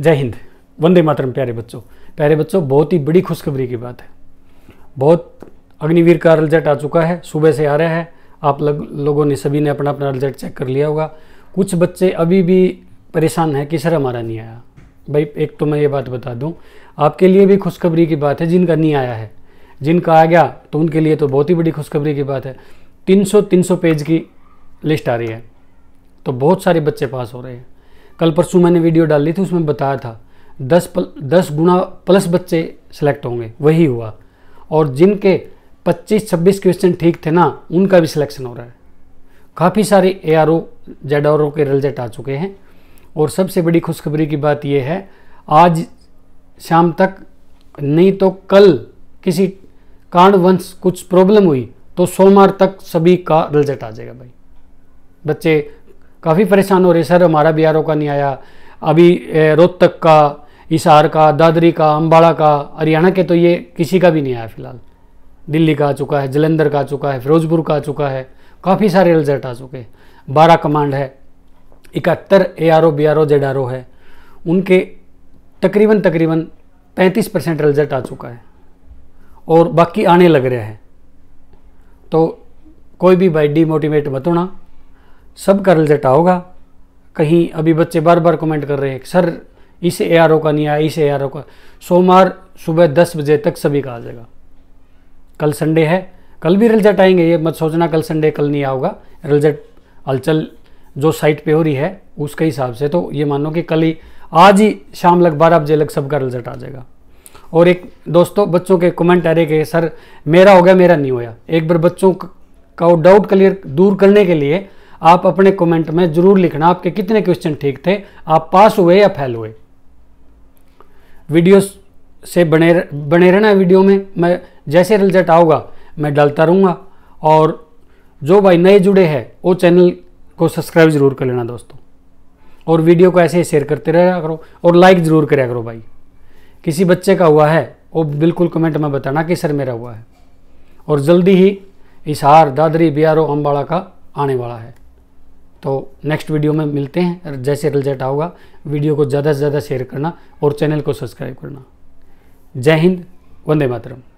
जय हिंद वंदे मातरम प्यारे बच्चों प्यारे बच्चों बहुत ही बड़ी खुशखबरी की बात है बहुत अग्निवीर का रिजल्ट आ चुका है सुबह से आ रहा है आप लग, लोगों ने सभी ने अपना अपना रिजल्ट चेक कर लिया होगा कुछ बच्चे अभी भी परेशान हैं कि सर हमारा नहीं आया भाई एक तो मैं ये बात बता दूं आपके लिए भी खुशखबरी की बात है जिनका नहीं आया है जिनका आ गया तो उनके लिए तो बहुत ही बड़ी खुशखबरी की बात है 300 300 पेज की लिस्ट आ रही है तो बहुत सारे बच्चे पास हो रहे हैं कल परसों मैंने वीडियो डाली थी उसमें बताया था दस पल दस गुना प्लस बच्चे सेलेक्ट होंगे वही हुआ और जिनके 25-26 क्वेश्चन ठीक थे ना उनका भी सिलेक्शन हो रहा है काफ़ी सारे A R O Z R O के रिजल्ट आ चुके हैं और सबसे बड़ी खुशखबरी की बात यह है आज शाम तक नहीं तो कल किसी कांड वंश कुछ प्रॉब्लम हुई तो सोमवार तक सभी का रिजल्ट आ जाएगा भाई बच्चे काफ़ी परेशान हो रहे सर हमारा बी का नहीं आया अभी रोहतक का हिसार का दादरी का अम्बाड़ा का हरियाणा के तो ये किसी का भी नहीं आया फिलहाल दिल्ली का आ चुका है जलंधर का आ चुका है फिरोजपुर का आ चुका है काफ़ी सारे रिजल्ट आ चुके हैं बारह कमांड है इकहत्तर A R O B R O Z R O है उनके तकरीबन तकरीबन पैंतीस परसेंट रिजल्ट आ चुका है और बाकी आने लग रहे हैं तो कोई भी भाई डीमोटिवेट मत होना सब का रिजल्ट आओगा कहीं अभी बच्चे बार बार कमेंट कर रहे हैं सर इस ए आर ओ का नहीं आया इस ए आर ओ का सोमवार सुबह दस बजे तक सभी का आ जाएगा कल संडे है कल भी रिजल्ट आएंगे ये मत सोचना कल संडे कल नहीं आओगा रिजल्ट हलचल जो साइट पे हो रही है उसके हिसाब से तो ये मानो कि कल ही आज ही शाम लग बारह बजे लग सबका रिजल्ट आ जाएगा और एक दोस्तों बच्चों के कमेंट आ रहे कि सर मेरा हो गया मेरा नहीं होया एक बार बच्चों का डाउट क्लियर दूर करने के लिए आप अपने कमेंट में जरूर लिखना आपके कितने क्वेश्चन ठीक थे आप पास हुए या फेल हुए वीडियो से बने बने रहना वीडियो में मैं जैसे रिजल्ट आऊंगा मैं डालता रहूँगा और जो भाई नए जुड़े हैं वो चैनल को सब्सक्राइब जरूर कर लेना दोस्तों और वीडियो को ऐसे ही शेयर करते रहा करो और लाइक ज़रूर करे करो भाई किसी बच्चे का हुआ है वो बिल्कुल कमेंट में बताना कि सर मेरा हुआ है और जल्दी ही इशहार दादरी बियारो अम्बाड़ा का आने वाला है तो नेक्स्ट वीडियो में मिलते हैं जैसे रिजल्ट आओगा वीडियो को ज़्यादा से ज़्यादा शेयर करना और चैनल को सब्सक्राइब करना जय हिंद वंदे मातरम